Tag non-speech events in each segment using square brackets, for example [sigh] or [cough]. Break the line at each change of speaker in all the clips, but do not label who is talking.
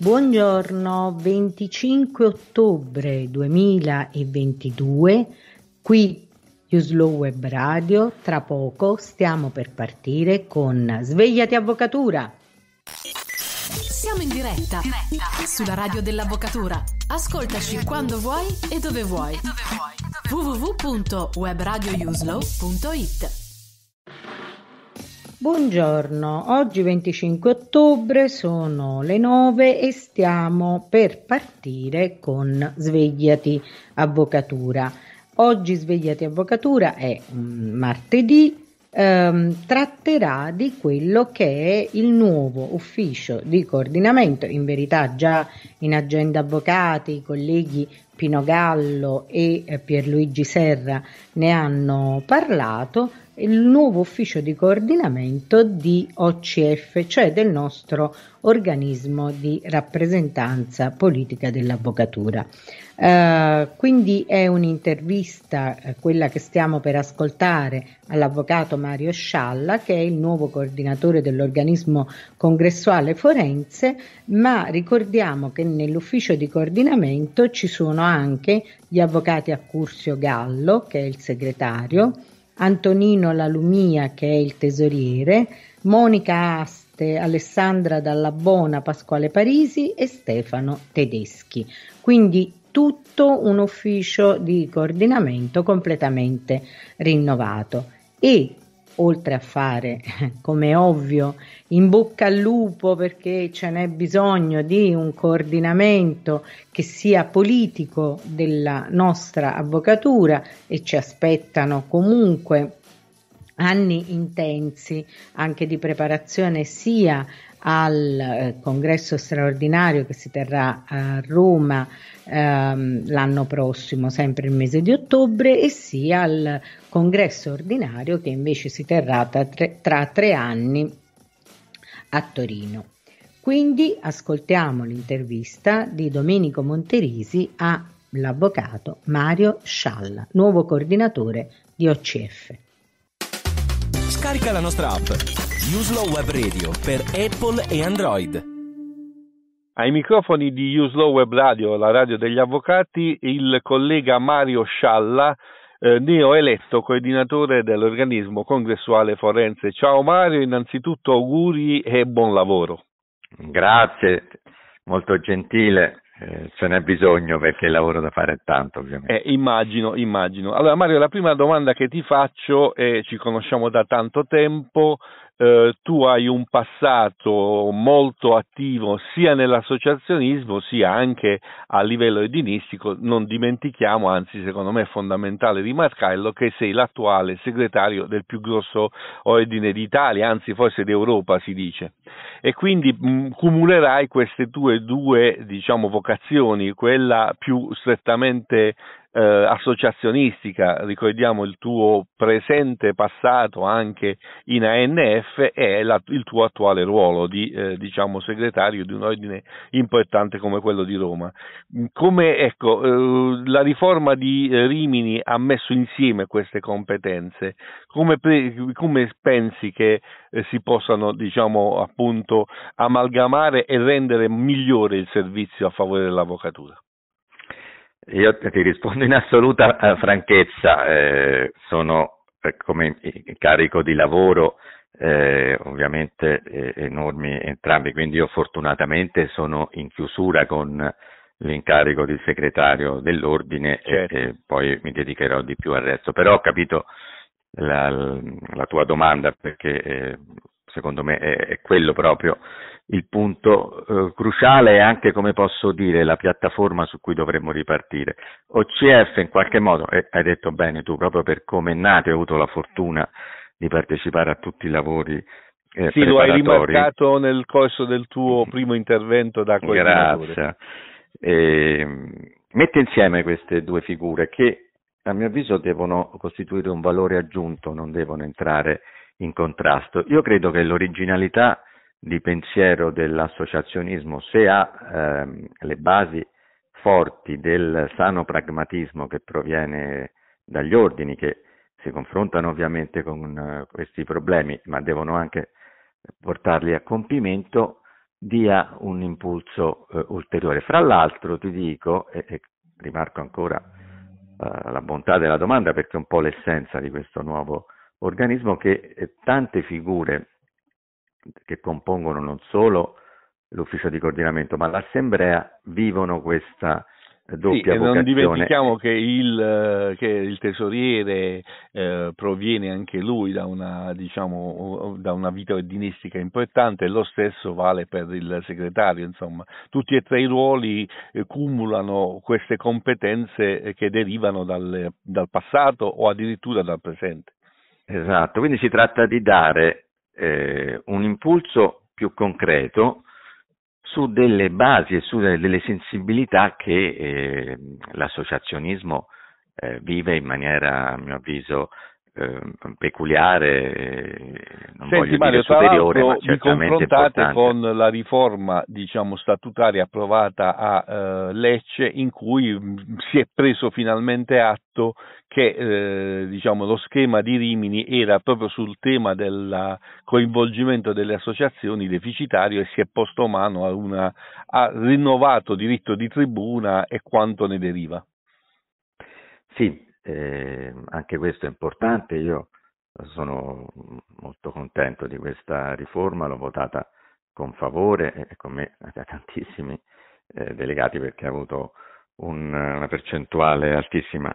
Buongiorno, 25 ottobre 2022, qui Uslow Web Radio, tra poco stiamo per partire con Svegliati Avvocatura. Siamo in diretta, diretta sulla radio dell'avvocatura. Ascoltaci quando vuoi e dove vuoi. vuoi. vuoi. www.webradiouslow.it Buongiorno, oggi 25 ottobre sono le 9 e stiamo per partire con Svegliati Avvocatura. Oggi Svegliati Avvocatura è mm, martedì, ehm, tratterà di quello che è il nuovo ufficio di coordinamento, in verità già in agenda avvocati, i colleghi Pino Gallo e eh, Pierluigi Serra ne hanno parlato il nuovo ufficio di coordinamento di OCF, cioè del nostro organismo di rappresentanza politica dell'avvocatura. Uh, quindi è un'intervista, eh, quella che stiamo per ascoltare, all'avvocato Mario Scialla, che è il nuovo coordinatore dell'organismo congressuale forense, ma ricordiamo che nell'ufficio di coordinamento ci sono anche gli avvocati Accursio Gallo, che è il segretario, Antonino Lalumia che è il tesoriere, Monica Aste, Alessandra Dallabona, Pasquale Parisi e Stefano Tedeschi. Quindi tutto un ufficio di coordinamento completamente rinnovato e oltre a fare, [laughs] come ovvio, in bocca al lupo perché ce n'è bisogno di un coordinamento che sia politico della nostra avvocatura e ci aspettano comunque anni intensi anche di preparazione sia al eh, congresso straordinario che si terrà a Roma ehm, l'anno prossimo, sempre il mese di ottobre, e sia al congresso ordinario che invece si terrà tra tre, tra tre anni a Torino. Quindi ascoltiamo l'intervista di Domenico Monterisi all'avvocato Mario Scialla, nuovo coordinatore di OCF.
Scarica la nostra app Uslow Web Radio per Apple e Android. Ai microfoni di Uslow Web Radio, la radio degli avvocati, il collega Mario Scialla, eh, neoeletto coordinatore dell'organismo congressuale forense. Ciao Mario, innanzitutto auguri e buon lavoro.
Grazie, molto gentile. Eh, ce n'è bisogno perché il lavoro da fare è
tanto, ovviamente. Eh, immagino, immagino. Allora, Mario, la prima domanda che ti faccio, eh, ci conosciamo da tanto tempo, eh, tu hai un passato molto attivo sia nell'associazionismo sia anche a livello edinistico, non dimentichiamo, anzi secondo me è fondamentale rimarcarlo, che sei l'attuale segretario del più grosso ordine d'Italia, anzi forse d'Europa si dice, e quindi mh, mm, cumulerai queste tue due diciamo, vocazioni, quella più strettamente eh, associazionistica, ricordiamo il tuo presente passato anche in ANF e la, il tuo attuale ruolo di eh, diciamo segretario di un ordine importante come quello di Roma. Mm, come ecco, eh, la riforma di Rimini ha messo insieme queste competenze, come, pre, come pensi che eh, si possano diciamo appunto amalgamare e rendere migliore il servizio a favore dell'avvocatura? Io
ti rispondo in assoluta eh, franchezza, eh, sono eh, come carico di lavoro eh, ovviamente eh, enormi entrambi, quindi io fortunatamente sono in chiusura con l'incarico di segretario dell'ordine certo. e, e, poi mi dedicherò di più al resto, però ho capito la, la tua domanda perché secondo me è, è quello proprio il punto eh, cruciale e anche come posso dire la piattaforma su cui dovremmo ripartire. OCF in qualche modo, e eh, hai detto bene tu, proprio per come è nato, hai avuto la fortuna di partecipare a tutti i lavori eh, sì, lo hai rimarcato
nel corso del tuo mm-hmm. primo intervento da coordinatore. Grazie.
E, ehm, mette insieme queste due figure che a mio avviso devono costituire un valore aggiunto, non devono entrare in contrasto. Io credo che l'originalità di pensiero dell'associazionismo, se ha ehm, le basi forti del sano pragmatismo che proviene dagli ordini, che si confrontano ovviamente con uh, questi problemi, ma devono anche portarli a compimento, dia un impulso uh, ulteriore. Fra l'altro ti dico, e, e rimarco ancora uh, la bontà della domanda perché è un po' l'essenza di questo nuovo organismo che eh, tante figure che compongono non solo l'ufficio di coordinamento ma l'assemblea vivono questa eh, doppia sì, vocazione. Non dimentichiamo
che il, eh, che il tesoriere eh, proviene anche lui da una, diciamo, da una vita ordinistica importante e lo stesso vale per il segretario, insomma, tutti e tre i ruoli eh, cumulano queste competenze che derivano dal, dal passato o addirittura dal presente. Esatto,
quindi si tratta di dare eh, un impulso più concreto su delle basi e su delle sensibilità che eh, l'associazionismo eh, vive in maniera, a mio avviso, Ehm, eh, peculiare,
non Senti, voglio Mario, dire superiore, ma certamente importante. con la riforma diciamo, statutaria approvata a eh, Lecce in cui mm, si è preso finalmente atto che eh, diciamo, lo schema di Rimini era proprio sul tema del coinvolgimento delle associazioni deficitario e si è posto mano a un rinnovato diritto di tribuna e quanto ne deriva. Sì, eh, anche questo è importante, io sono
molto contento di questa riforma, l'ho votata con favore e con me [laughs] da tantissimi eh, delegati perché ha avuto un, una percentuale altissima.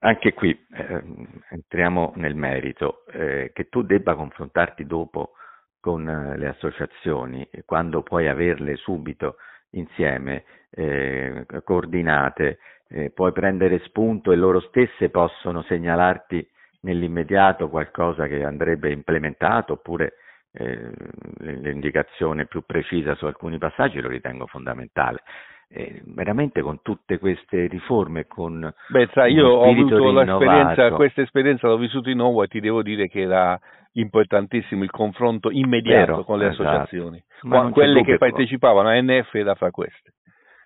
Anche qui eh, entriamo nel merito, eh, che tu debba confrontarti dopo con eh, le associazioni, quando puoi averle subito insieme, eh, coordinate, eh, puoi prendere spunto e loro stesse possono segnalarti nell'immediato qualcosa che andrebbe implementato oppure eh, l'indicazione più precisa su alcuni passaggi lo ritengo fondamentale eh, veramente con tutte queste riforme, con Beh, tra io ho avuto l'esperienza, questa
esperienza l'ho vissuta in Iowa e ti devo dire che era importantissimo il confronto immediato Vero, con le esatto. associazioni, Ma quelle che ecco. partecipavano a NF e da fra queste.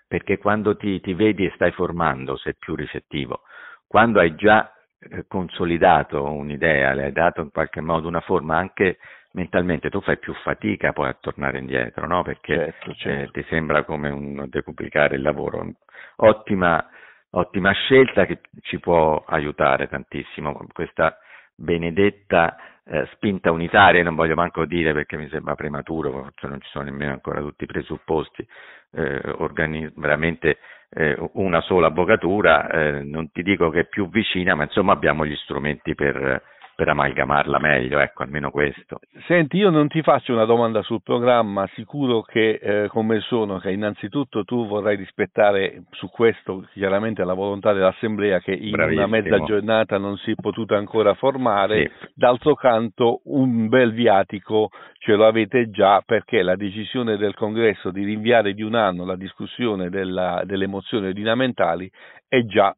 Perché quando ti, ti vedi e stai formando sei più ricettivo, quando hai già eh, consolidato un'idea, le hai dato in qualche modo una forma anche mentalmente tu fai più fatica poi a tornare indietro, no? perché certo, eh, certo. Eh, ti sembra come un duplicare il lavoro. Ottima, ottima scelta che ci può aiutare tantissimo, questa benedetta eh, spinta unitaria, non voglio manco dire perché mi sembra prematuro, forse non ci sono nemmeno ancora tutti i presupposti, eh, organi- veramente eh, una sola avvocatura, eh, non ti dico che è più vicina, ma insomma abbiamo gli strumenti per per amalgamarla meglio, ecco, almeno questo.
Senti, io non ti faccio una domanda sul programma, sicuro che eh, come sono, che innanzitutto tu vorrai rispettare su questo chiaramente la volontà dell'Assemblea che in Bravissimo. una mezza giornata non si è potuta ancora formare, sì. d'altro canto un bel viatico ce lo avete già perché la decisione del Congresso di rinviare di un anno la discussione della, delle mozioni ordinamentali è già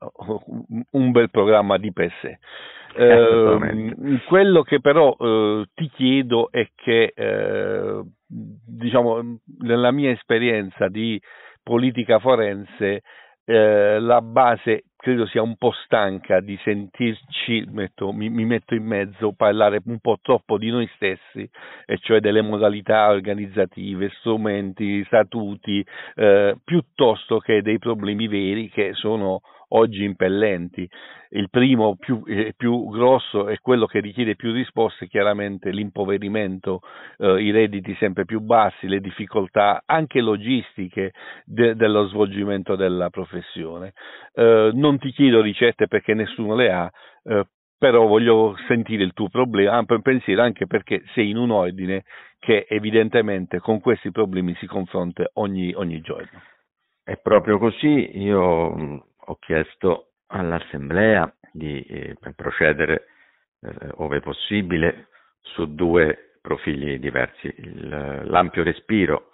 un bel programma di per sé.
Eh, eh
mm, quello che però eh, ti chiedo è che, eh, diciamo, mm, nella mia esperienza di politica forense, eh, la base credo sia un po' stanca di sentirci, metto, mi, mi, metto in mezzo, parlare un po' troppo di noi stessi, e cioè delle modalità organizzative, strumenti, statuti, eh, piuttosto che dei problemi veri che sono oggi impellenti. Il primo più, eh, più grosso e quello che richiede più risposte, chiaramente l'impoverimento, eh, i redditi sempre più bassi, le difficoltà anche logistiche de- dello svolgimento della professione. Eh, non ti chiedo ricette perché nessuno le ha, eh, però voglio sentire il tuo problema, pensiero anche perché sei in un ordine che evidentemente con questi problemi si confronta ogni, ogni giorno.
È proprio così, io mm, ho chiesto all'Assemblea di eh, procedere eh, ove possibile su due profili diversi, il, l'ampio respiro,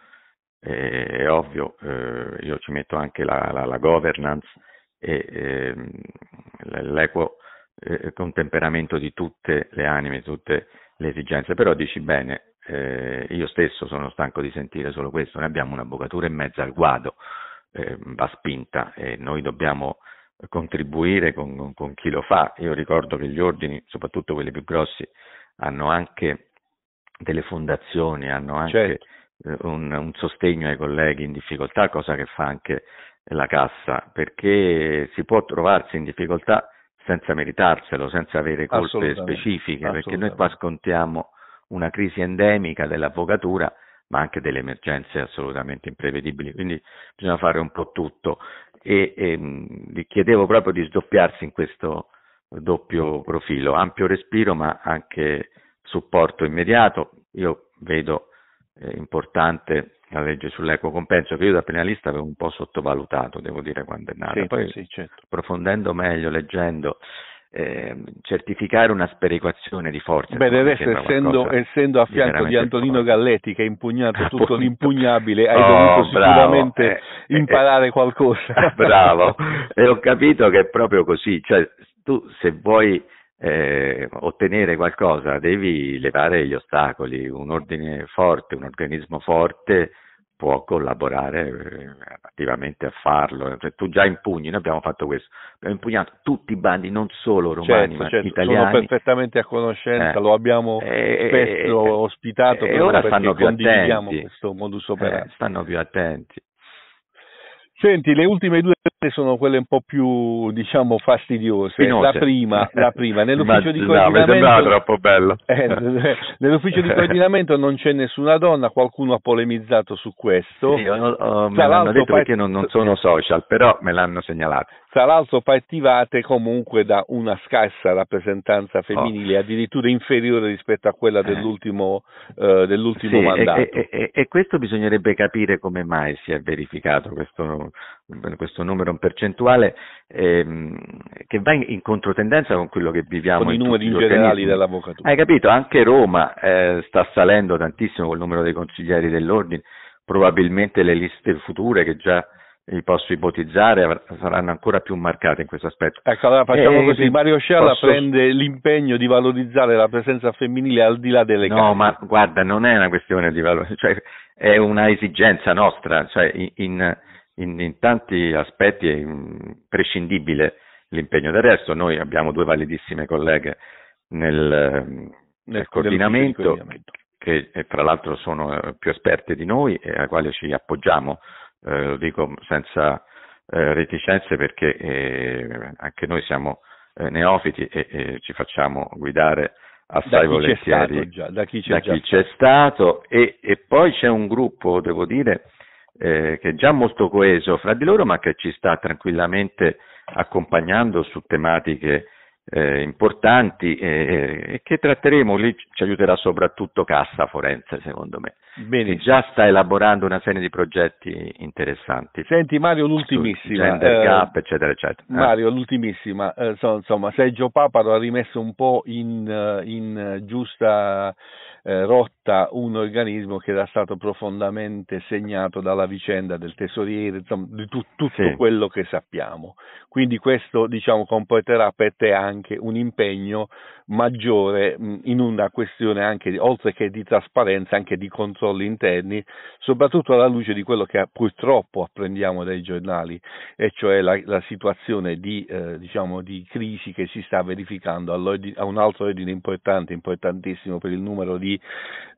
eh, è ovvio, eh, io ci metto anche la, la, la governance e ehm, l'equo eh, contemperamento di tutte le anime, di tutte le esigenze. Però dici bene, eh, io stesso sono stanco di sentire solo questo, noi abbiamo una bocatura in mezzo al guado, eh, va spinta e noi dobbiamo contribuire con, con, con, chi lo fa. Io ricordo che gli ordini, soprattutto quelli più grossi, hanno anche delle fondazioni, hanno anche certo. Eh, un, un, sostegno ai colleghi in difficoltà, cosa che fa anche la cassa, perché si può trovarsi in difficoltà senza meritarselo, senza avere colpe specifiche, perché noi qua scontiamo una crisi endemica dell'avvocatura, ma anche delle emergenze assolutamente imprevedibili, quindi bisogna fare un po' tutto e, e ehm, gli chiedevo proprio di sdoppiarsi in questo doppio profilo, ampio respiro ma anche supporto immediato. Io vedo eh, importante la legge sull'equo compenso che io da penalista avevo un po' sottovalutato, devo dire, quando è nata. Sì, Poi, sì, certo. approfondendo meglio, leggendo, eh, certificare una sperequazione di forze. Beh, del resto, essendo,
essendo, a fianco di Antonino forte. Galletti che ha impugnato [laughs] tutto Appunto. l'impugnabile, hai oh, dovuto sicuramente eh, eh imparare eh, qualcosa. [laughs] Bravo, [laughs] e ho capito che è
proprio così, cioè tu se vuoi eh, ottenere qualcosa devi levare gli ostacoli, un ordine forte, un organismo forte può collaborare eh, attivamente a farlo, cioè, tu già impugni, noi abbiamo fatto questo, abbiamo impugnato tutti i bandi, non solo certo, romani certo, ma certo. italiani. Sono
perfettamente a conoscenza, eh. lo abbiamo eh, eh spesso eh, ospitato e ora stanno più condividiamo attenti. questo modus operandi. stanno più attenti. Senti, le ultime due sono quelle un po' più diciamo fastidiose la prima, la prima. [laughs] nell'ufficio di coordinamento no, eh, [laughs] nell'ufficio di coordinamento non c'è nessuna donna qualcuno ha polemizzato su questo sì, ho, ho, oh, oh, me l'hanno detto perché non,
non sono social però me l'hanno segnalato
tra l'altro partivate comunque da una scarsa rappresentanza oh. femminile, oh. addirittura inferiore rispetto a quella eh. dell'ultimo, eh, dell'ultimo sì, mandato. E,
e, e, questo bisognerebbe capire come mai si è verificato questo, questo numero in percentuale ehm, che va in, in, controtendenza con quello che viviamo. Con i numeri in generali
dell'avvocatura.
Hai capito? Anche Roma eh, sta salendo tantissimo col numero dei consiglieri dell'ordine, probabilmente le liste future che già li posso ipotizzare saranno ancora più marcate in questo aspetto.
Ecco, allora facciamo eh, così, Mario Sciala posso... prende l'impegno di valorizzare la presenza femminile al di là delle no, No, ma guarda, non è una questione di valore, cioè, è una esigenza nostra,
cioè, in, in, in, tanti aspetti è imprescindibile l'impegno del resto, noi abbiamo due validissime colleghe nel, nel coordinamento, coordinamento che tra l'altro sono eh, più esperte di noi e alle quali ci appoggiamo eh, lo dico senza eh, reticenze perché eh, anche noi siamo eh, neofiti e ci facciamo guidare assai volentieri
da chi c'è, da chi
c'è stato e, e, poi c'è un gruppo, devo dire, eh, che è già molto coeso fra di loro ma che ci sta tranquillamente accompagnando su tematiche eh, importanti eh, eh, e che tratteremo lì ci aiuterà soprattutto Cassa Forense secondo me Bene. già sta elaborando una serie di progetti interessanti senti Mario l'ultimissima gender eh, gap eccetera eccetera ah. Mario
l'ultimissima insomma Sergio Paparo ha rimesso un po' in, in giusta rotta un organismo che era stato profondamente segnato dalla vicenda del tesoriere, insomma, di tu, tutto sì. quello che sappiamo. Quindi questo diciamo comporterà per te anche anche un impegno maggiore in una questione anche oltre che di trasparenza anche di controlli interni soprattutto alla luce di quello che purtroppo apprendiamo dai giornali e cioè la, la situazione di, eh, diciamo, di, crisi che si sta verificando a un altro ordine importante importantissimo per il numero di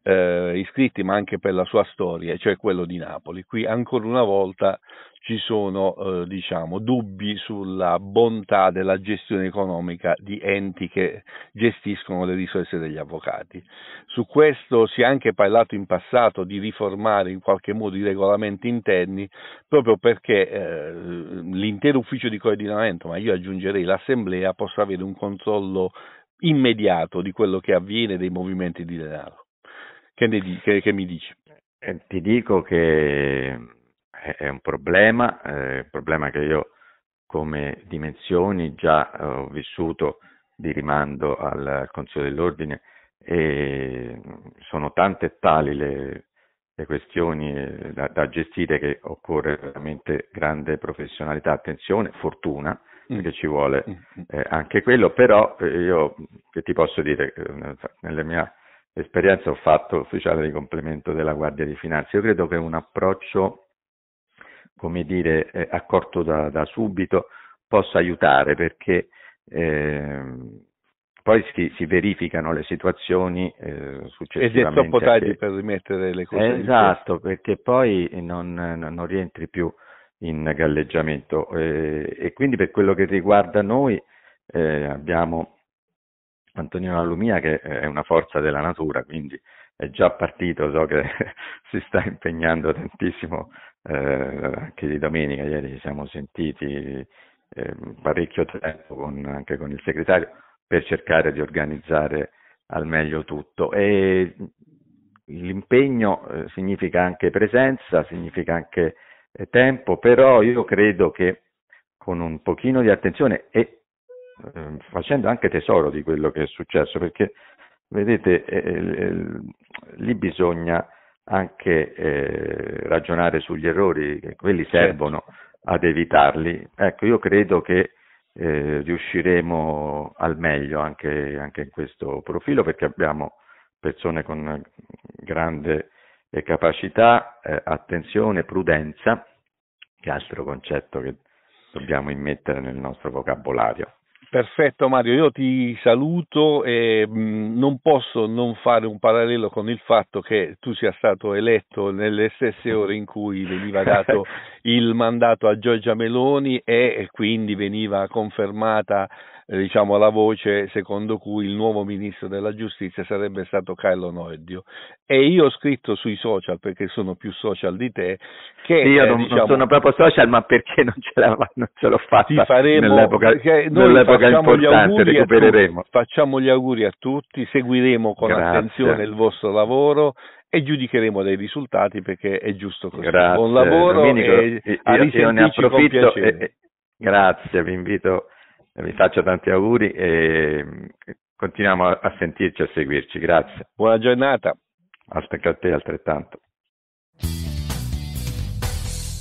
eh, iscritti ma anche per la sua storia cioè quello di Napoli qui ancora una volta ci sono eh, diciamo, dubbi sulla bontà della gestione economica di enti che gestiscono le risorse degli avvocati. Su questo si è anche parlato in passato di riformare in qualche modo i regolamenti interni proprio perché eh, l'intero ufficio di coordinamento, ma io aggiungerei l'assemblea, possa avere un controllo immediato di quello che avviene dei movimenti di denaro. Che, ne, che, che mi dici? Eh,
ti dico che è un problema, è eh, un problema che io come dimensioni già eh, ho vissuto di rimando al Consiglio dell'Ordine e sono tante tali le, le questioni eh, da, da, gestire che occorre veramente grande professionalità, attenzione, fortuna mm. perché ci vuole mm. eh, anche quello, però io che ti posso dire, nella mia esperienza ho fatto ufficiale di complemento della Guardia di Finanza, io credo che un approccio come dire, eh, accorto da, da, subito possa aiutare perché ehm, poi si, si, verificano le situazioni eh, successivamente. E è troppo tardi
per rimettere le cose. Esatto,
perché poi non, non rientri più in galleggiamento eh, e quindi per quello che riguarda noi eh, abbiamo Antonino Lumia che è una forza della natura, quindi è già partito, so che [laughs] si sta impegnando tantissimo eh, anche di domenica, ieri ci siamo sentiti eh, parecchio tempo con, anche con il segretario per cercare di organizzare al meglio tutto. E l'impegno eh, significa anche presenza, significa anche eh, tempo, però io credo che con un pochino di attenzione e ehm, facendo anche tesoro di quello che è successo, perché vedete eh, eh, lì bisogna anche eh, ragionare sugli errori, che quelli servono ad evitarli. Ecco, io credo che eh, riusciremo al meglio anche, anche, in questo profilo perché abbiamo persone con grande eh, capacità, eh, attenzione, prudenza, che altro concetto che dobbiamo immettere nel nostro vocabolario.
Perfetto Mario, io ti saluto e mm, non posso non fare un parallelo con il fatto che tu sia stato eletto nelle stesse ore in cui veniva dato [laughs] il mandato a Giorgia Meloni e quindi veniva confermata diciamo, la voce secondo cui il nuovo ministro della giustizia sarebbe stato Carlo Noedio. E io ho scritto sui social, perché sono più social di te, che... Io eh, non, eh, diciamo, non sono proprio social, ma perché non ce, la, non ce l'ho fatta faremo, nell'epoca, nell'epoca importante, recupereremo. Tutti, facciamo gli auguri a tutti, seguiremo con Grazie. attenzione il vostro lavoro e giudicheremo dei risultati perché è giusto così. Grazie. Buon lavoro Domenico, e io, a risentirci io ne approfitto, con piacere. E, e,
grazie, vi invito vi eh, faccio tanti auguri e continuiamo a sentirci e a seguirci. Grazie.
Buona giornata. Aspetta a te altrettanto.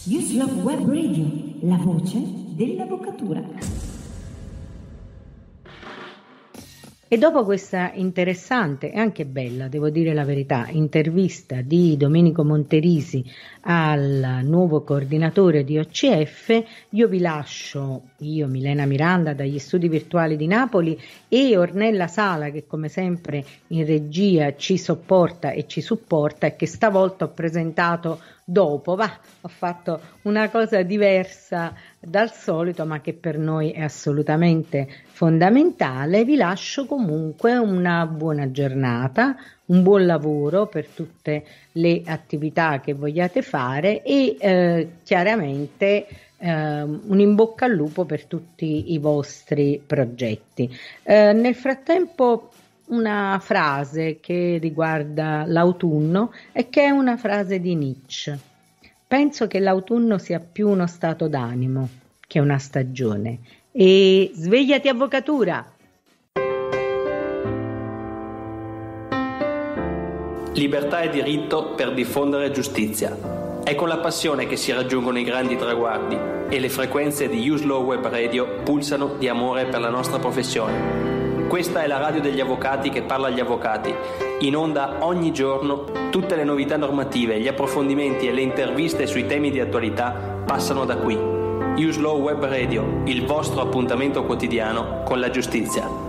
News Love Web Radio, la voce dell'avvocatura. E dopo questa interessante e anche bella, devo dire la verità, intervista di Domenico Monterisi al nuovo coordinatore di OCF, io vi lascio, io Milena Miranda dagli studi virtuali di Napoli e Ornella Sala che come sempre in regia ci sopporta e ci supporta e che stavolta ho presentato dopo, va, ho fatto una cosa diversa dal solito, ma che per noi è assolutamente fondamentale. Vi lascio comunque una buona giornata, un buon lavoro per tutte le attività che vogliate fare e eh, chiaramente eh, un in bocca al lupo per tutti i vostri progetti. Eh, nel frattempo una frase che riguarda l'autunno e che è una frase di Nietzsche. Penso che l'autunno sia più uno stato d'animo che una stagione. E svegliati avvocatura!
Libertà e diritto per diffondere giustizia. È con la passione che si raggiungono i grandi traguardi e le frequenze di Uslow Web Radio pulsano di amore per la nostra professione. Questa è la radio degli avvocati che parla agli avvocati. In onda ogni giorno tutte le novità normative, gli approfondimenti e le interviste sui temi di attualità passano da qui. Use Law Web Radio, il vostro appuntamento quotidiano con la giustizia.